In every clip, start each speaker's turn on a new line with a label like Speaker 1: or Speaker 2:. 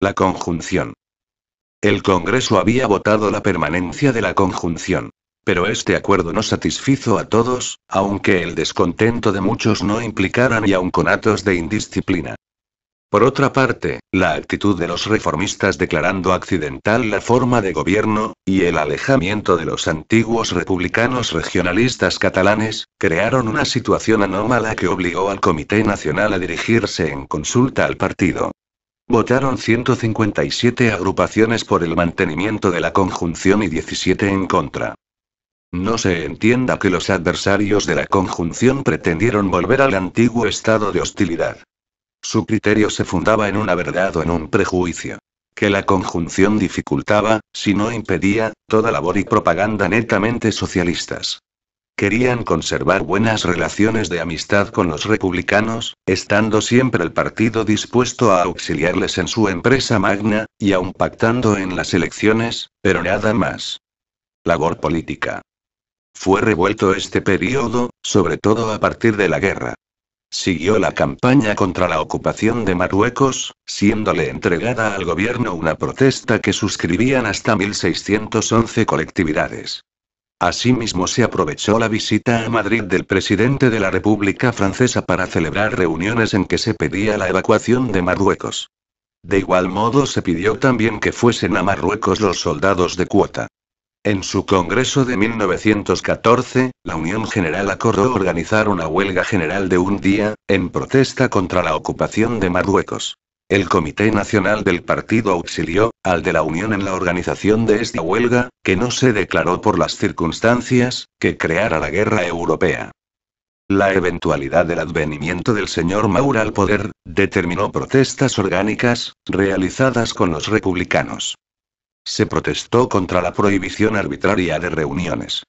Speaker 1: La conjunción. El Congreso había votado la permanencia de la conjunción. Pero este acuerdo no satisfizo a todos, aunque el descontento de muchos no implicara ni aun conatos de indisciplina. Por otra parte, la actitud de los reformistas declarando accidental la forma de gobierno, y el alejamiento de los antiguos republicanos regionalistas catalanes, crearon una situación anómala que obligó al Comité Nacional a dirigirse en consulta al partido. Votaron 157 agrupaciones por el mantenimiento de la conjunción y 17 en contra. No se entienda que los adversarios de la conjunción pretendieron volver al antiguo estado de hostilidad. Su criterio se fundaba en una verdad o en un prejuicio. Que la conjunción dificultaba, si no impedía, toda labor y propaganda netamente socialistas. Querían conservar buenas relaciones de amistad con los republicanos, estando siempre el partido dispuesto a auxiliarles en su empresa magna, y aún pactando en las elecciones, pero nada más. Labor política. Fue revuelto este periodo, sobre todo a partir de la guerra. Siguió la campaña contra la ocupación de Marruecos, siéndole entregada al gobierno una protesta que suscribían hasta 1611 colectividades. Asimismo se aprovechó la visita a Madrid del presidente de la República Francesa para celebrar reuniones en que se pedía la evacuación de Marruecos. De igual modo se pidió también que fuesen a Marruecos los soldados de cuota. En su Congreso de 1914, la Unión General acordó organizar una huelga general de un día, en protesta contra la ocupación de Marruecos. El Comité Nacional del Partido auxilió, al de la Unión en la organización de esta huelga, que no se declaró por las circunstancias, que creara la guerra europea. La eventualidad del advenimiento del señor Maura al poder, determinó protestas orgánicas, realizadas con los republicanos. Se protestó contra la prohibición arbitraria de reuniones.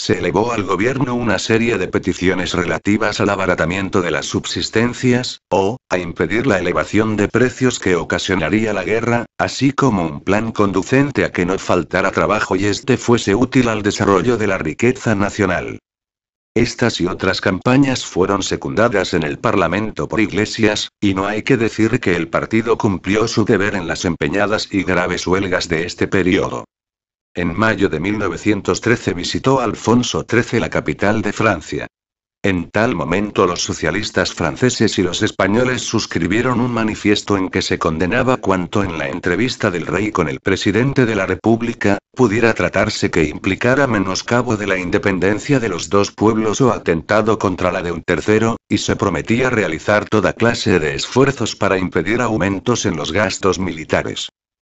Speaker 1: Se elevó al gobierno una serie de peticiones relativas al abaratamiento de las subsistencias, o, a impedir la elevación de precios que ocasionaría la guerra, así como un plan conducente a que no faltara trabajo y este fuese útil al desarrollo de la riqueza nacional. Estas y otras campañas fueron secundadas en el Parlamento por Iglesias, y no hay que decir que el partido cumplió su deber en las empeñadas y graves huelgas de este periodo. En mayo de 1913 visitó Alfonso XIII la capital de Francia. En tal momento los socialistas franceses y los españoles suscribieron un manifiesto en que se condenaba cuanto en la entrevista del rey con el presidente de la República, pudiera tratarse que implicara menoscabo de la independencia de los dos pueblos o atentado contra la de un tercero, y se prometía realizar toda clase de esfuerzos para impedir aumentos en los gastos militares.